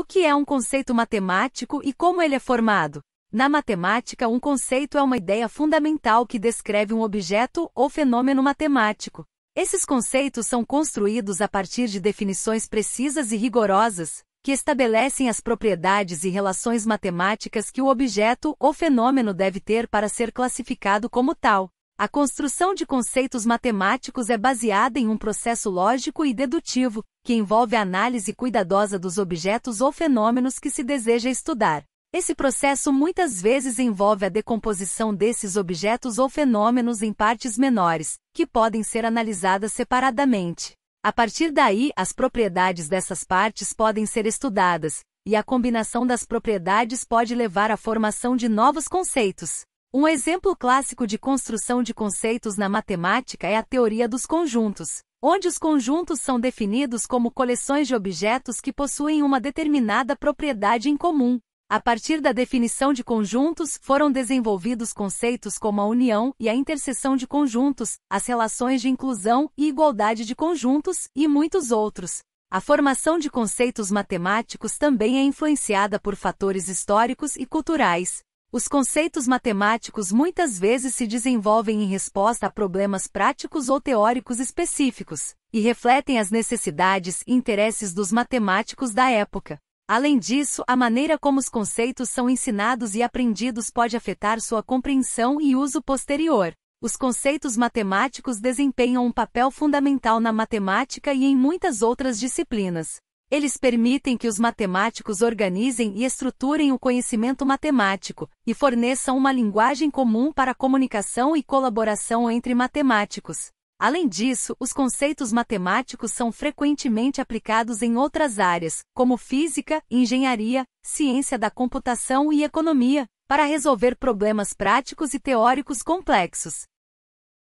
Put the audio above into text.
O que é um conceito matemático e como ele é formado? Na matemática, um conceito é uma ideia fundamental que descreve um objeto ou fenômeno matemático. Esses conceitos são construídos a partir de definições precisas e rigorosas, que estabelecem as propriedades e relações matemáticas que o objeto ou fenômeno deve ter para ser classificado como tal. A construção de conceitos matemáticos é baseada em um processo lógico e dedutivo, que envolve a análise cuidadosa dos objetos ou fenômenos que se deseja estudar. Esse processo muitas vezes envolve a decomposição desses objetos ou fenômenos em partes menores, que podem ser analisadas separadamente. A partir daí, as propriedades dessas partes podem ser estudadas, e a combinação das propriedades pode levar à formação de novos conceitos. Um exemplo clássico de construção de conceitos na matemática é a teoria dos conjuntos, onde os conjuntos são definidos como coleções de objetos que possuem uma determinada propriedade em comum. A partir da definição de conjuntos, foram desenvolvidos conceitos como a união e a interseção de conjuntos, as relações de inclusão e igualdade de conjuntos, e muitos outros. A formação de conceitos matemáticos também é influenciada por fatores históricos e culturais, os conceitos matemáticos muitas vezes se desenvolvem em resposta a problemas práticos ou teóricos específicos, e refletem as necessidades e interesses dos matemáticos da época. Além disso, a maneira como os conceitos são ensinados e aprendidos pode afetar sua compreensão e uso posterior. Os conceitos matemáticos desempenham um papel fundamental na matemática e em muitas outras disciplinas. Eles permitem que os matemáticos organizem e estruturem o conhecimento matemático, e forneçam uma linguagem comum para a comunicação e colaboração entre matemáticos. Além disso, os conceitos matemáticos são frequentemente aplicados em outras áreas, como física, engenharia, ciência da computação e economia, para resolver problemas práticos e teóricos complexos.